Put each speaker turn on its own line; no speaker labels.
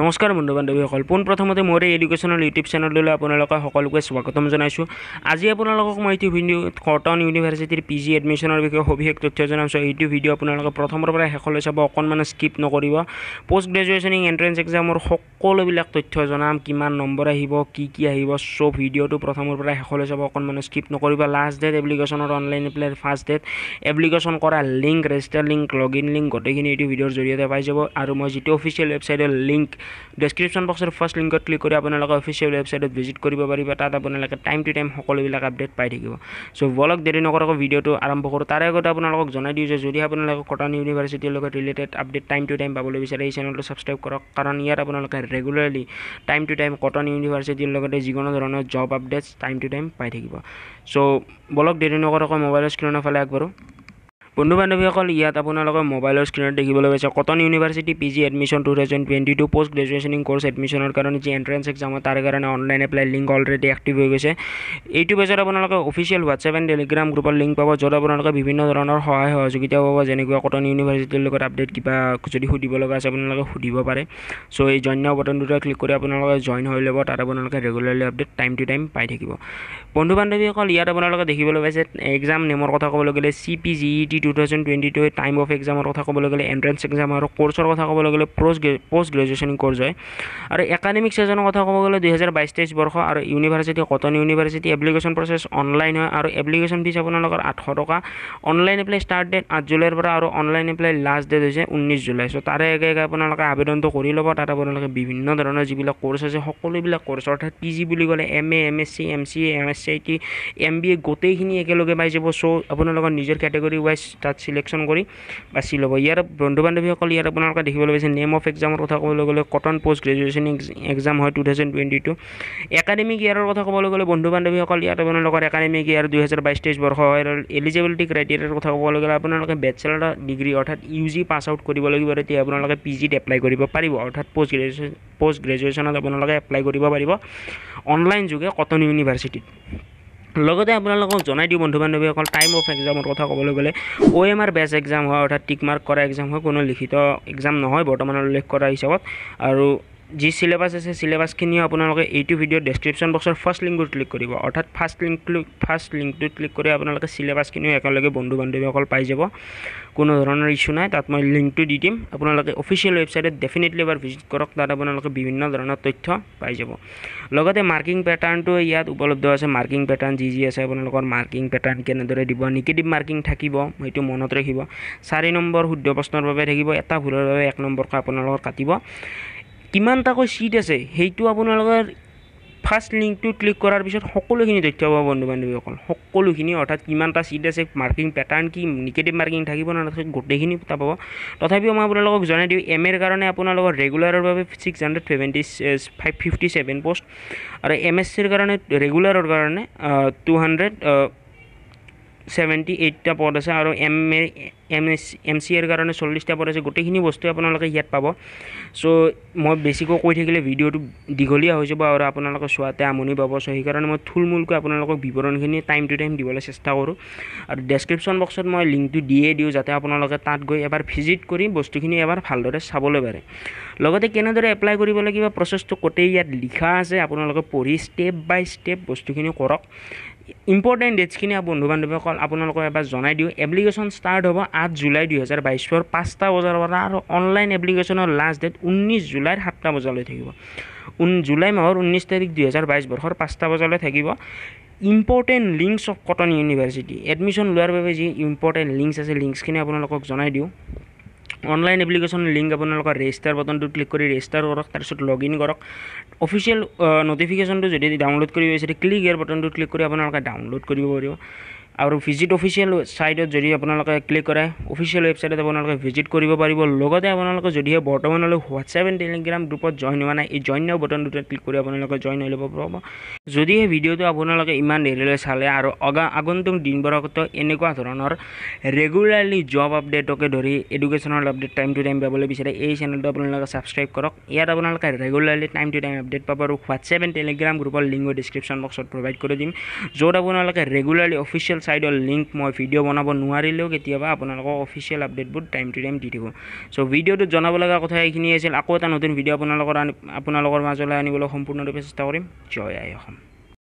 নমস্কাৰ বন্ধু বান্ধৱীসকল পোনপ্ৰথমতে মোৰ এই এডুকেশ্যনেল ইউটিউব চেনেললৈ আপোনালোকে সকলোকে স্বাগতম জনাইছোঁ আজি আপোনালোকক মই এইটো ভিডিঅ' কটন ইউনিভাৰ্চিটিৰ পি জি এডমিশ্যনৰ বিষয়ে সবিশেষ তথ্য জনাইছোঁ এইটো ভিডিঅ' আপোনালোকে প্ৰথমৰ পৰা শেষলৈ চাব অকণমান স্কিপ নকৰিব পষ্ট গ্ৰেজুৱেশ্যন এণ্ট্ৰেঞ্চ এক্সামৰ সকলোবিলাক তথ্য জনাম কিমান নম্বৰ আহিব কি কি আহিব চব ভিডিঅ'টো প্ৰথমৰ পৰা শেষলৈ চাব অকণমান স্কিপ নকৰিব লাষ্ট ডেট এপ্লিকেশ্যনৰ online apply first date application কৰা link register link log in link গোটেইখিনি এইটো ভিডিঅ'ৰ জৰিয়তে পাই যাব আৰু মই যিটো অফিচিয়েল ৱেবছাইটৰ লিংক ডেছক্ৰিপশ্যন বক্সৰ ফাৰ্ষ্ট লিংকত ক্লিক কৰি আপোনালোকে অফিচিয়েল ৱেবছাইটত ভিজিট কৰিব পাৰিব তাত আপোনালোকে টাইম টু টাইম সকলোবিলাক আপডেট পাই থাকিব চ' ব্লগ দেৰি নকৰাকৈ ভিডিঅ'টো আৰম্ভ কৰোঁ তাৰে আগতে আপোনালোকক জনাই দিওঁ যে যদি আপোনালোকে কটন ইউনিভাৰ্চিটিৰ লগত related update time to time পাবলৈ বিচাৰে এই চেনেলটো ছাবস্ক্ৰাইব কৰক কাৰণ ইয়াত আপোনালোকে regularly time to time Cotton ইউনিভাৰ্চিটিৰ লগতে যিকোনো ধৰণৰ job updates time to time পাই থাকিব চ' ব্লগ দেৰি নকৰাকৈ মোবাইলৰ স্ক্ৰীণৰ ফালে আগবাৰোঁ বন্ধু বান্ধৱীসকল ইয়াত আপোনালোকে মোবাইলৰ স্ক্ৰীণত দেখিবলৈ পাইছে Cotton university P G admission two thousand twenty two post graduation in course এডমিশ্যনৰ কাৰণে যি এণ্ট্ৰেঞ্চ এক্সাম হয় তাৰ কাৰণে online apply link already active হৈ গৈছে এইটো পেজত আপোনালোকে অফিচিয়েল হোৱাটছএপ এণ্ড টেলিগ্ৰাম গ্ৰুপৰ লিংক পাব য'ত আপোনালোকে বিভিন্ন ধৰণৰ সহায় সহযোগিতা পাব যেনেকুৱা কটন ইউনিভাৰ্চিটিৰ লগত আপডেট কিবা যদি সুধিব লগা আছে আপোনালোকে সুধিব পাৰে চ' এই জন্য বটন দুটা ক্লিক কৰি আপোনালোকে জইন হৈ ল'ব তাত আপোনালোকে regularly update time to time পাই থাকিব বন্ধু বান্ধৱীসকল ইয়াত আপোনালোকে দেখিবলৈ পাইছে এক্সাম নেমৰ কথা ক'বলৈ গ'লে C P G E T two two thousand twenty two time of এক্সামৰ কথা ক'বলৈ গ'লে এণ্ট্ৰেঞ্চ এক্সাম আৰু কৰ্চৰ কথা ক'বলৈ গ'লে post gra post graduation course হয় আৰু একাডেমিক ছিজনৰ কথা ক'ব গ'লে দুহেজাৰ বাইছ তেইছ বৰ্ষ আৰু university Cotton university application process online হয় আৰু এপ্লিকেশ্যন ফিজ আপোনালোকৰ আঠশ টকা অনলাইন এপ্লাই ষ্টাৰ্ট ডেট আঠ জুলাইৰ পৰা আৰু অনলাইন এপ্লাই লাষ্ট ডেট হৈছে ঊনৈছ জুলাই চ' তাৰে আগে আপোনালোকে আবেদনটো কৰি ল'ব তাত আপোনালোকে বিভিন্ন ধৰণৰ যিবিলাক কৰ্চ আছে সকলোবিলাক কৰ্চ অৰ্থাৎ পি জি বুলি ক'লে M A M S C M C M S C I T M B A গোটেইখিনি একেলগে পাই যাব চ' আপোনালোকৰ নিজৰ কেটেগৰি ৱাইজ তাত চিলেকশ্যন কৰি বাছি ল'ব ইয়াৰ বন্ধু বান্ধৱীসকল ইয়াত আপোনালোকে দেখিবলৈ পাইছে নেম অফ এক্সামৰ কথা ক'বলৈ গ'লে কটন পষ্ট গ্ৰেজুৱেশ্যন এক্সাম হয় two thousand twenty two academic ইয়াৰৰ কথা ক'বলৈ গ'লে বন্ধু বান্ধৱীসকল ইয়াত আপোনালোকৰ একাডেমিক ইয়াৰ দুহেজাৰ বাইছ তেইছ বৰ্ষ হয় এলিজিবিলিটি ক্ৰাইটেৰিয়াৰ কথা ক'বলৈ গ'লে আপোনালোকে বেচেলৰ ডিগ্ৰী অৰ্থাৎ ইউ জি পাছ আউট কৰিব লাগিব তেতিয়া আপোনালোকে পি জিত এপ্লাই কৰিব পাৰিব অৰ্থাৎ পষ্ট গ্ৰেজুৱেশ্যন পষ্ট গ্ৰেজুৱেশ্যনত আপোনালোকে এপ্লাই কৰিব পাৰিব অনলাইন যোগে কটন ইউনিভাৰ্চিটিত লগতে আপোনালোকক জনাই দিওঁ বন্ধু বান্ধৱীসকল টাইম অফ এক্সামৰ কথা ক'বলৈ গ'লে O' M R base exam হয় অৰ্থাৎ টিক মাৰ্ক কৰা এক্সাম হয় কোনো লিখিত এক্সাম নহয় বৰ্তমান উল্লেখ কৰা হিচাপত আৰু যি চিলেবাছ আছে চিলেবাছখিনিও আপোনালোকে এইটো ভিডিঅ' ডেছক্ৰিপশ্যন বক্সৰ ফাৰ্ষ্ট লিংকটোত ক্লিক কৰিব অৰ্থাৎ ফাৰ্ষ্ট লিংক ফাৰ্ষ্ট লিংকটোত ক্লিক কৰি আপোনালোকে চিলেবাছখিনিও একেলগে বন্ধু বান্ধৱীসকল পাই যাব কোনো ধৰণৰ ইছ্যু নাই তাত মই লিংকটো দি দিম আপোনালোকে অফিচিয়েল ৱেবছাইটত ডেফিনেটলি এবাৰ ভিজিট কৰক তাত আপোনালোকে বিভিন্ন ধৰণৰ তথ্য পাই যাব লগতে মাৰ্কিং পেটাৰ্ণটো ইয়াত উপলব্ধ আছে মাৰ্কিং পেটাৰ্ণ যি যি আছে আপোনালোকৰ মাৰ্কিং পেটাৰ্ণ কেনেদৰে দিব নিগেটিভ মাৰ্কিং থাকিব সেইটো মনত ৰাখিব চাৰি নম্বৰ শুদ্ধ প্ৰশ্নৰ বাবে থাকিব এটা ভুলৰ বাবে এক নম্বৰকৈ আপোনালোকৰ কাটিব কিমানটাকৈ ছিট আছে সেইটো আপোনালোকে ফাৰ্ষ্ট লিংকটো ক্লিক কৰাৰ পিছত সকলোখিনি তথ্য পাব বন্ধু বান্ধৱীসকল সকলোখিনি অৰ্থাৎ কিমানটা ছিট আছে মাৰ্কিং পেটাৰ্ণ কি নিগেটিভ মাৰ্কিং থাকিব নাথাকে গোটেইখিনি পাব তথাপিও মই আপোনালোকক জনাই দিওঁ এম এৰ কাৰণে আপোনালোকৰ ৰেগুলাৰৰ বাবে six hundred seventy five fifty seven post আৰু এম এছ চিৰ কাৰণে ৰেগুলাৰৰ কাৰণে টু eh, হাণ্ড্ৰেড ছেভেণ্টি এইটটা পদ আছে আৰু M A M S M C এৰ কাৰণে চল্লিছটা পদ আছে গোটেইখিনি বস্তু আপোনালোকে ইয়াত পাব চ' মই বেছিকৈ কৈ থাকিলে ভিডিঅ'টো দীঘলীয়া হৈ যাব আৰু আপোনালোকে চোৱাতে আমনি পাব চ' সেইকাৰণে মই থুলমূলকৈ আপোনালোকক বিৱৰণখিনি টাইম টু টাইম দিবলৈ চেষ্টা কৰোঁ আৰু ডেছক্ৰিপশ্যন বক্সত মই লিংকটো দিয়ে দিওঁ যাতে আপোনালোকে তাত গৈ এবাৰ ভিজিট কৰি বস্তুখিনি এবাৰ ভালদৰে চাবলৈ পাৰে লগতে কেনেদৰে এপ্লাই কৰিব লাগিব প্ৰচেছটো ক'তেই ইয়াত লিখা আছে আপোনালোকে পঢ়ি ষ্টেপ বাই ষ্টেপ বস্তুখিনি কৰক ইম্পৰ্টেণ্ট ডেটছখিনি বন্ধু বান্ধৱীসকল আপোনালোকক এবাৰ জনাই দিওঁ এপ্লিকেশ্যন ষ্টাৰ্ট হ'ব আঠ জুলাই দুহেজাৰ বাইছৰ পাঁচটা বজাৰ পৰা আৰু অনলাইন এপ্লিকেশ্যনৰ লাষ্ট ডেট ঊনৈছ জুলাইৰ সাতটা বজালৈ থাকিব জুলাই মাহৰ ঊনৈছ তাৰিখ দুহেজাৰ বাইছ বৰ্ষৰ পাঁচটা বজালৈ থাকিব important links of Cotton university admission লোৱাৰ বাবে যি ইম্পৰ্টেণ্ট লিংকছ আছে লিংকছখিনি আপোনালোকক জনাই দিওঁ অনলাইন এপ্লিকেশ্যন লিংক আপোনালোকৰ ৰেজিষ্টাৰ বটনটো ক্লিক কৰি ৰেজিষ্টাৰ কৰক তাৰপিছত লগ ইন কৰক অফিচিয়েল নটিফিকেশ্যনটো যদি ডাউনলোড কৰিব বিচাৰে ক্লিক ইয়াৰ বটনটো ক্লিক কৰি আপোনালোকে ডাউনলোড কৰিব পাৰিব আৰু ভিজিট অফিচিয়েল ছাইটত যদি আপোনালোকে ক্লিক কৰে অফিচিয়েল ৱেবছাইটত আপোনালোকে ভিজিট কৰিব পাৰিব লগতে আপোনালোকে যদিহে বৰ্তমানলৈ হোৱাটছএপ এণ্ড টেলিগ্ৰাম গ্ৰুপত জইন হোৱা নাই এই জইন বটন বটনটোতে ক্লিক কৰি আপোনালোকে জইন হৈ ল'ব পাৰিব যদিহে ভিডিঅ'টো আপোনালোকে ইমান দেৰিলৈ চালে আৰু অগা আগন্তুক দিনবোৰকতো এনেকুৱা ধৰণৰ ৰেগুলাৰলি জব আপডেটকে ধৰি এডুকেশ্যনৰ আপডেট টাইম টু টাইম পাবলৈ বিচাৰে এই চেনেলটো আপোনালোকে ছাবস্ক্ৰাইব কৰক ইয়াত আপোনালোকে regularly time to time update পাব আৰু হোৱাটছএপ এণ্ড টেলিগ্ৰাম গ্ৰুপৰ লিংক মই ডিছক্ৰিপশ্যন বক্সত প্ৰভাইড কৰি দিম য'ত আপোনালোকে ৰেগুলাৰলি অফিচিয়েল ৱেবছাইটৰ লিংক মই ভিডিঅ' বনাব নোৱাৰিলেও কেতিয়াবা আপোনালোকক অফিচিয়েল আপডেটবোৰ টাইম টু টাইম দি থাকোঁ চ' ভিডিঅ'টোত জনাব লগা কথা এইখিনি আছিল আকৌ এটা নতুন ভিডিঅ' আপোনালোকৰ আপোনালোকৰ মাজলৈ আনিবলৈ সম্পূৰ্ণৰূপে চেষ্টা কৰিম জয় অসম